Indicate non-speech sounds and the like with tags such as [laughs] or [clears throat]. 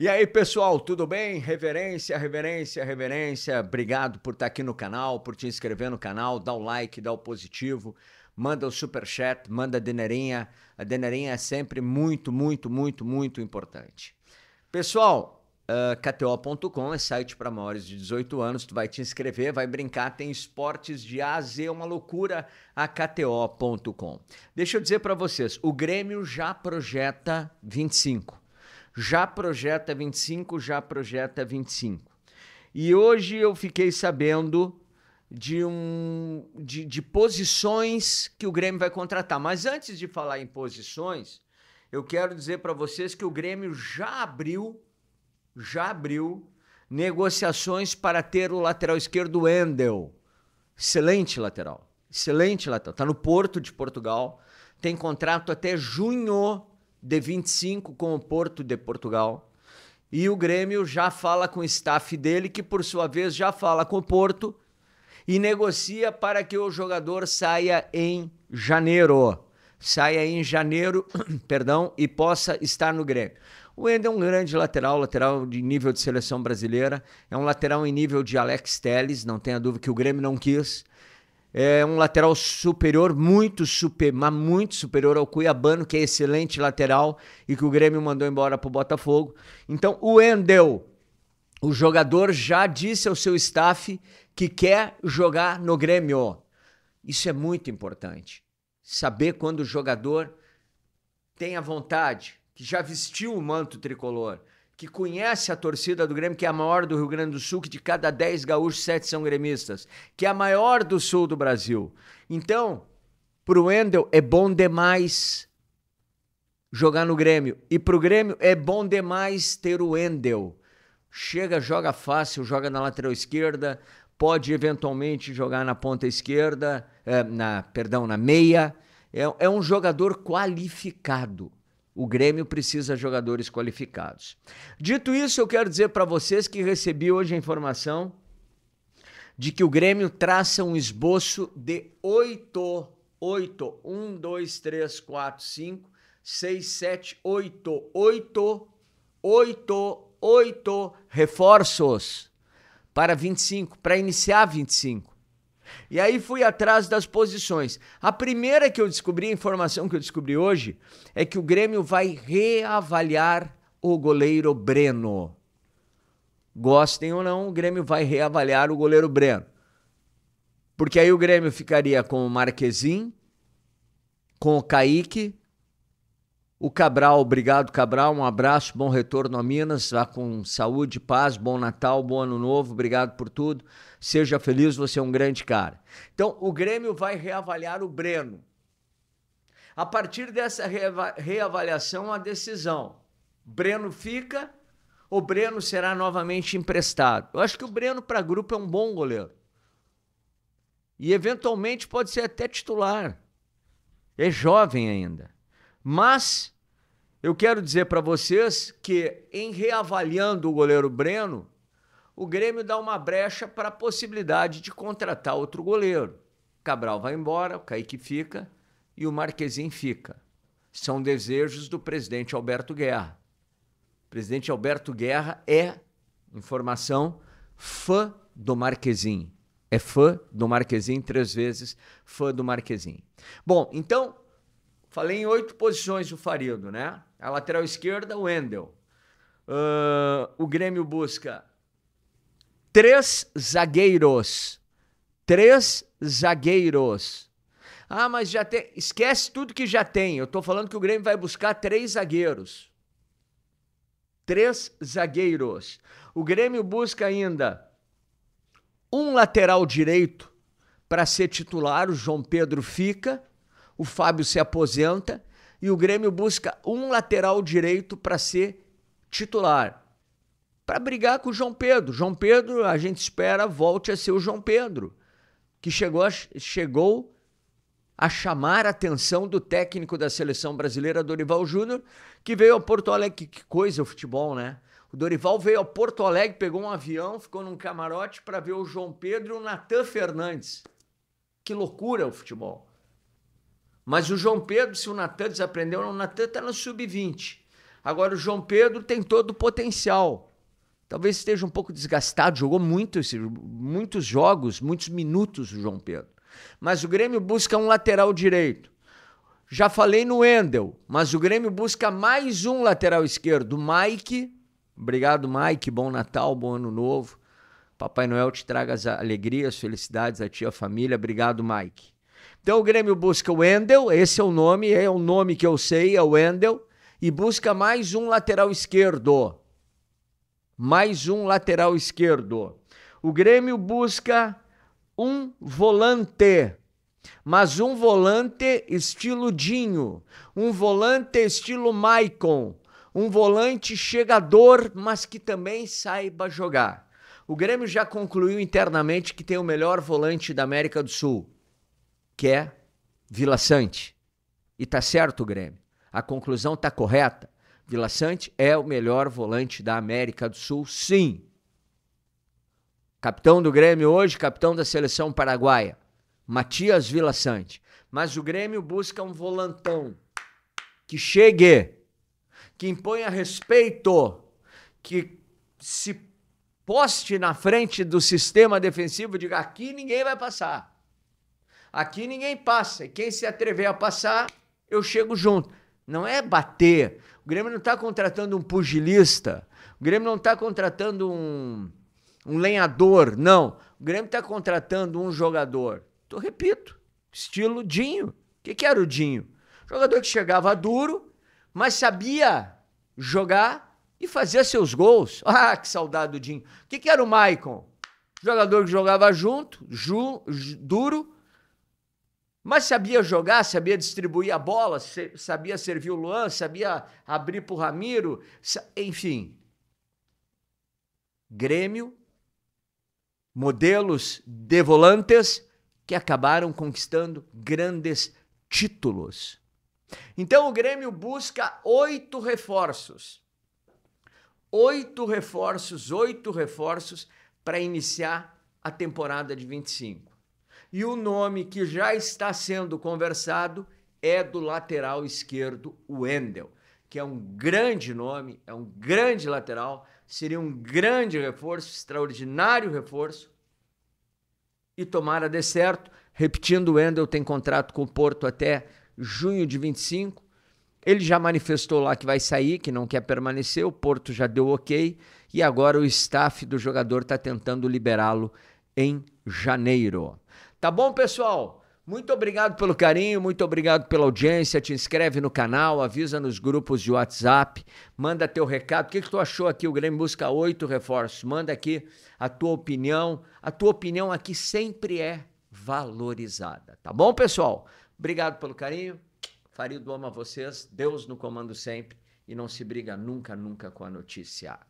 E aí, pessoal, tudo bem? Reverência, reverência, reverência. Obrigado por estar aqui no canal, por te inscrever no canal, dá o like, dá o positivo, manda o super chat, manda a denerinha. A denerinha é sempre muito, muito, muito, muito importante. Pessoal, uh, ah, KTO.com é site para maiores de 18 anos. Tu vai te inscrever, vai brincar. Tem esportes de A a Z, é uma loucura. A KTO.com. Deixa eu dizer para vocês: o Grêmio já projeta 25 já projeta 25, já projeta 25. E hoje eu fiquei sabendo de, um, de, de posições que o Grêmio vai contratar. Mas antes de falar em posições, eu quero dizer para vocês que o Grêmio já abriu, já abriu negociações para ter o lateral esquerdo Wendel. Excelente lateral. Excelente lateral. Está no Porto de Portugal. Tem contrato até junho de 25 com o Porto de Portugal. E o Grêmio já fala com o staff dele, que por sua vez já fala com o Porto e negocia para que o jogador saia em janeiro. Saia em janeiro, [clears throat] perdão, e possa estar no Grêmio. O Ender é um grande lateral, lateral de nível de seleção brasileira, é um lateral em nível de Alex Telles, não tenha dúvida que o Grêmio não quis. É um lateral superior, muito super, mas muito superior ao Cuiabano, que é excelente lateral e que o Grêmio mandou embora para o Botafogo. Então, o Endel, o jogador já disse ao seu staff que quer jogar no Grêmio. Isso é muito importante. Saber quando o jogador tem a vontade, que já vestiu o manto tricolor, que conhece a torcida do Grêmio, que é a maior do Rio Grande do Sul, que de cada 10 gaúchos, 7 são gremistas, que é a maior do sul do Brasil. Então, pro Wendel é bom demais jogar no Grêmio. E pro Grêmio é bom demais ter o Wendel. Chega, joga fácil, joga na lateral esquerda, pode eventualmente jogar na ponta esquerda, eh, na, perdão, na meia. é, é um jogador qualificado. O Grêmio precisa de jogadores qualificados. Dito isso, eu quero dizer para vocês que recebi hoje a informação de que o Grêmio traça um esboço de 8, 8, 1, 2, 3, 4, 5, 6, 7, 8, 8, 8, 8 reforços para 25, para iniciar 25. E aí fui atrás das posições. A primeira que eu descobri, a informação que eu descobri hoje, é que o Grêmio vai reavaliar o goleiro Breno. Gostem ou não, o Grêmio vai reavaliar o goleiro Breno. Porque aí o Grêmio ficaria com o Marquezin, com o Kaique o Cabral, obrigado Cabral, um abraço, bom retorno a Minas, vá com saúde, paz, bom Natal, bom Ano Novo, obrigado por tudo. Seja feliz, você é um grande cara. Então, o Grêmio vai reavaliar o Breno. A partir dessa reavaliação, a decisão: Breno fica ou Breno será novamente emprestado? Eu acho que o Breno para grupo é um bom goleiro. E eventualmente pode ser até titular. É jovem ainda. Mas eu quero dizer para vocês que, em reavaliando o goleiro Breno, o Grêmio dá uma brecha para a possibilidade de contratar outro goleiro. Cabral vai embora, o Kaique fica e o Marquezinho fica. São desejos do presidente Alberto Guerra. O presidente Alberto Guerra é, informação, fã do Marquezinho É fã do Marquezinho três vezes, fã do Marquezinho Bom, então Falei em oito posições o Farido, né? A lateral esquerda, o Wendel. Uh, o Grêmio busca três zagueiros. Três zagueiros. Ah, mas já tem. Esquece tudo que já tem. Eu tô falando que o Grêmio vai buscar três zagueiros. Três zagueiros. O Grêmio busca ainda um lateral direito para ser titular, o João Pedro fica o Fábio se aposenta e o Grêmio busca um lateral direito para ser titular. Para brigar com o João Pedro. João Pedro, a gente espera, volte a ser o João Pedro, que chegou a, chegou a chamar a atenção do técnico da seleção brasileira, Dorival Júnior, que veio a Porto Alegre. Que coisa o futebol, né? O Dorival veio a Porto Alegre, pegou um avião, ficou num camarote para ver o João Pedro e o Natan Fernandes. Que loucura o futebol. Mas o João Pedro, se o Natan desaprendeu, o Natan está no sub-20. Agora, o João Pedro tem todo o potencial. Talvez esteja um pouco desgastado, jogou muitos, muitos jogos, muitos minutos o João Pedro. Mas o Grêmio busca um lateral direito. Já falei no Endel, mas o Grêmio busca mais um lateral esquerdo. Mike, obrigado Mike, bom Natal, bom Ano Novo. Papai Noel te traga as alegrias, felicidades a ti e a família. Obrigado, Mike. Então o Grêmio busca o Wendel, esse é o nome, é o nome que eu sei, é o Wendel, e busca mais um lateral esquerdo. Mais um lateral esquerdo. O Grêmio busca um volante, mas um volante estilo Dinho, um volante estilo Maicon, um volante chegador, mas que também saiba jogar. O Grêmio já concluiu internamente que tem o melhor volante da América do Sul quer é Vila Sante. E tá certo, Grêmio. A conclusão tá correta. Vila Sante é o melhor volante da América do Sul, sim. Capitão do Grêmio hoje, capitão da seleção paraguaia, Matias Vila Sante. Mas o Grêmio busca um volantão que chegue, que imponha respeito, que se poste na frente do sistema defensivo e diga: aqui ninguém vai passar. Aqui ninguém passa. E quem se atrever a passar, eu chego junto. Não é bater. O Grêmio não está contratando um pugilista. O Grêmio não está contratando um, um lenhador. Não. O Grêmio está contratando um jogador. Eu repito, estilo Dinho. O que, que era o Dinho? Jogador que chegava duro, mas sabia jogar e fazer seus gols. [laughs] Ah, que saudade do Dinho. O que, que era o Maicon? Jogador que jogava junto, ju, ju, duro, mas sabia jogar, sabia distribuir a bola, sabia servir o Luan, sabia abrir para o Ramiro, enfim. Grêmio, modelos de volantes que acabaram conquistando grandes títulos. Então o Grêmio busca oito reforços. Oito reforços, oito reforços para iniciar a temporada de 25. E o nome que já está sendo conversado é do lateral esquerdo, o Wendel, que é um grande nome, é um grande lateral, seria um grande reforço, extraordinário reforço. E tomara dê certo. Repetindo, o Wendel tem contrato com o Porto até junho de 25. Ele já manifestou lá que vai sair, que não quer permanecer, o Porto já deu ok, e agora o staff do jogador está tentando liberá-lo em janeiro. Tá bom, pessoal? Muito obrigado pelo carinho, muito obrigado pela audiência. Te inscreve no canal, avisa nos grupos de WhatsApp, manda teu recado. O que, que tu achou aqui? O Grêmio busca oito reforços. Manda aqui a tua opinião. A tua opinião aqui sempre é valorizada. Tá bom, pessoal? Obrigado pelo carinho. Farido ama vocês. Deus no comando sempre. E não se briga nunca, nunca com a notícia.